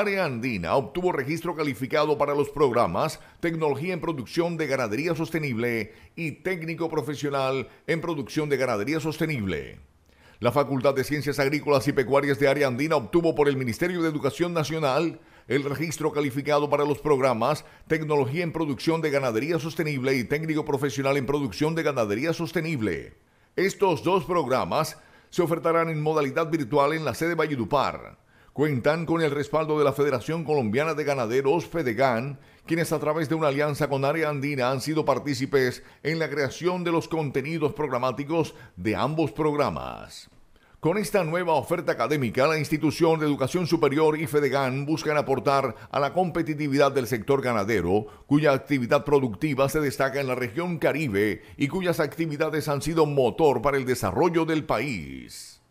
Área Andina obtuvo registro calificado para los programas Tecnología en Producción de Ganadería Sostenible y Técnico Profesional en Producción de Ganadería Sostenible. La Facultad de Ciencias Agrícolas y Pecuarias de Área Andina obtuvo por el Ministerio de Educación Nacional el registro calificado para los programas Tecnología en Producción de Ganadería Sostenible y Técnico Profesional en Producción de Ganadería Sostenible. Estos dos programas se ofertarán en modalidad virtual en la sede Valledupar cuentan con el respaldo de la Federación Colombiana de Ganaderos FEDEGAN, quienes a través de una alianza con Área Andina han sido partícipes en la creación de los contenidos programáticos de ambos programas. Con esta nueva oferta académica, la institución de educación superior y FEDEGAN buscan aportar a la competitividad del sector ganadero, cuya actividad productiva se destaca en la región Caribe y cuyas actividades han sido motor para el desarrollo del país.